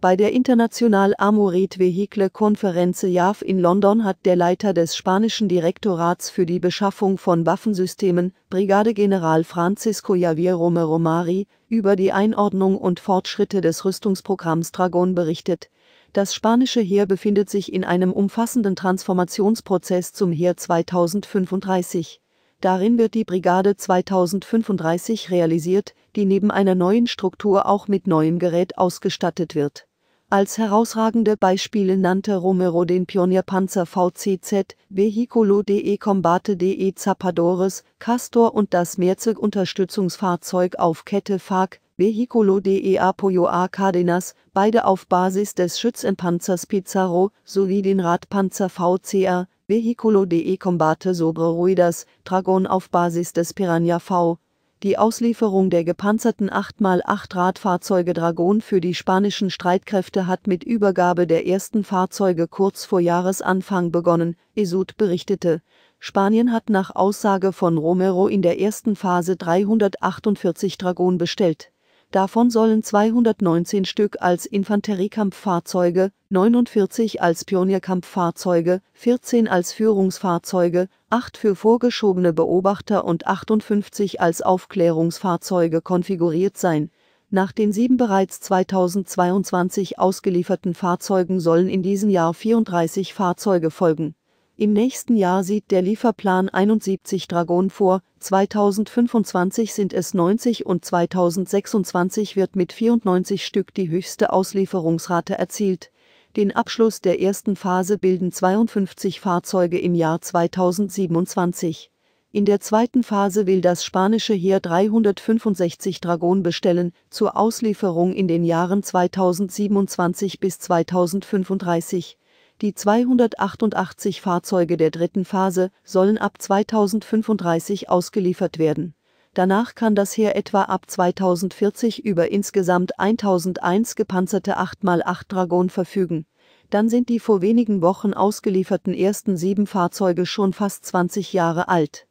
Bei der International Armored Vehicle Konferenz JAF in London hat der Leiter des spanischen Direktorats für die Beschaffung von Waffensystemen, Brigadegeneral Francisco Javier Romero Mari, über die Einordnung und Fortschritte des Rüstungsprogramms Dragon berichtet. Das spanische Heer befindet sich in einem umfassenden Transformationsprozess zum Heer 2035. Darin wird die Brigade 2035 realisiert, die neben einer neuen Struktur auch mit neuem Gerät ausgestattet wird als herausragende Beispiele nannte Romero den Pionierpanzer VCZ, Vehiculo de e Combate de e Zapadores, Castor und das Mehrzweck-Unterstützungsfahrzeug auf Kette FARC, Vehiculo de e Apoyo a Cardenas, beide auf Basis des Schützenpanzers Pizarro, sowie den Radpanzer VCA, Vehiculo de Combate sobre Ruidas, Dragon auf Basis des Piranha V, die Auslieferung der gepanzerten 8x8 Radfahrzeuge Dragon für die spanischen Streitkräfte hat mit Übergabe der ersten Fahrzeuge kurz vor Jahresanfang begonnen, Esud berichtete. Spanien hat nach Aussage von Romero in der ersten Phase 348 Dragon bestellt Davon sollen 219 Stück als Infanteriekampffahrzeuge, 49 als Pionierkampffahrzeuge, 14 als Führungsfahrzeuge, 8 für vorgeschobene Beobachter und 58 als Aufklärungsfahrzeuge konfiguriert sein. Nach den sieben bereits 2022 ausgelieferten Fahrzeugen sollen in diesem Jahr 34 Fahrzeuge folgen im nächsten Jahr sieht der Lieferplan 71 Dragon vor, 2025 sind es 90 und 2026 wird mit 94 Stück die höchste Auslieferungsrate erzielt. Den Abschluss der ersten Phase bilden 52 Fahrzeuge im Jahr 2027. In der zweiten Phase will das spanische Heer 365 Dragon bestellen, zur Auslieferung in den Jahren 2027 bis 2035. Die 288 Fahrzeuge der dritten Phase sollen ab 2035 ausgeliefert werden. Danach kann das Heer etwa ab 2040 über insgesamt 1001 gepanzerte 8x8 Dragon verfügen. Dann sind die vor wenigen Wochen ausgelieferten ersten sieben Fahrzeuge schon fast 20 Jahre alt